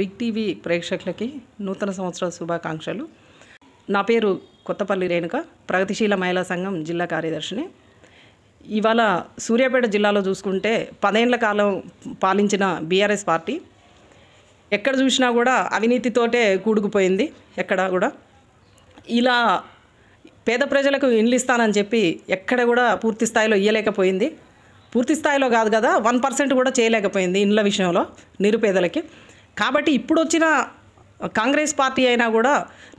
big TV ప్రేక్షకులకి నూతన సంవత్సర శుభాకాంక్షలు నా పేరు కొత్తపల్లి రేణుక ప్రగతిశీల మహిళా సంఘం జిల్లా కార్యదర్శిని ఇవాళ సూర్యాపేట జిల్లాలో చూసుకుంటే పదేండ్ల కాలం పాలించిన బీఆర్ఎస్ పార్టీ ఎక్కడ చూసినా కూడా అవినీతితోటే కూడుకుపోయింది ఎక్కడ కూడా ఇలా పేద ప్రజలకు ఇండ్లు ఇస్తానని చెప్పి ఎక్కడ కూడా పూర్తి స్థాయిలో ఇయ్యలేకపోయింది పూర్తి స్థాయిలో కాదు కదా వన్ పర్సెంట్ కూడా చేయలేకపోయింది ఇండ్ల విషయంలో నిరుపేదలకి కాబట్టి ఇప్పుడు వచ్చిన కాంగ్రెస్ పార్టీ అయినా కూడా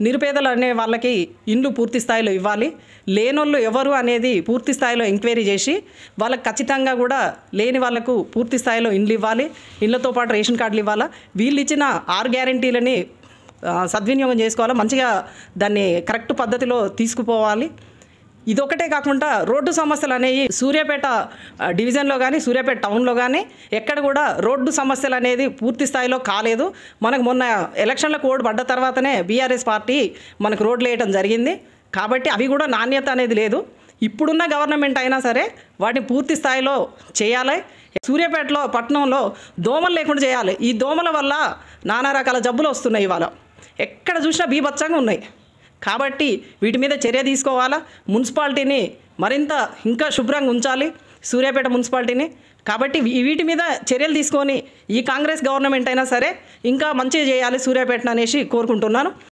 నిరుపేదలు అనే వాళ్ళకి ఇండ్లు పూర్తి స్థాయిలో ఇవ్వాలి లేనోళ్ళు ఎవరు అనేది పూర్తి స్థాయిలో ఎంక్వైరీ చేసి వాళ్ళకి ఖచ్చితంగా కూడా లేని వాళ్ళకు పూర్తి స్థాయిలో ఇండ్లు ఇవ్వాలి ఇండ్లతో పాటు రేషన్ కార్డులు ఇవ్వాలా వీళ్ళు ఇచ్చిన ఆరు గ్యారంటీలని సద్వినియోగం చేసుకోవాలా మంచిగా దాన్ని కరెక్ట్ పద్ధతిలో తీసుకుపోవాలి ఇదొకటే కాకుండా రోడ్డు సమస్యలు అనేవి సూర్యాపేట డివిజన్లో కానీ సూర్యాపేట టౌన్లో కానీ ఎక్కడ కూడా రోడ్డు సమస్యలు అనేది పూర్తి స్థాయిలో కాలేదు మనకు మొన్న ఎలక్షన్లకు ఓడి పడ్డ తర్వాతనే బీఆర్ఎస్ పార్టీ మనకు రోడ్లు వేయడం జరిగింది కాబట్టి అవి కూడా నాణ్యత అనేది లేదు ఇప్పుడున్న గవర్నమెంట్ అయినా సరే వాటిని పూర్తి స్థాయిలో చేయాలి సూర్యాపేటలో పట్టణంలో దోమలు లేకుండా చేయాలి ఈ దోమల వల్ల నానా రకాల జబ్బులు వస్తున్నాయి ఇవాళ ఎక్కడ చూసినా బీభత్సంగా ఉన్నాయి కాబట్టి వీటి మీద చర్య తీసుకోవాలా మున్సిపాలిటీని మరింత ఇంకా శుభ్రంగా ఉంచాలి సూర్యాపేట మున్సిపాలిటీని కాబట్టి వీటి మీద చర్యలు తీసుకొని ఈ కాంగ్రెస్ గవర్నమెంట్ అయినా సరే ఇంకా మంచిగా చేయాలి సూర్యాపేటను అనేసి కోరుకుంటున్నాను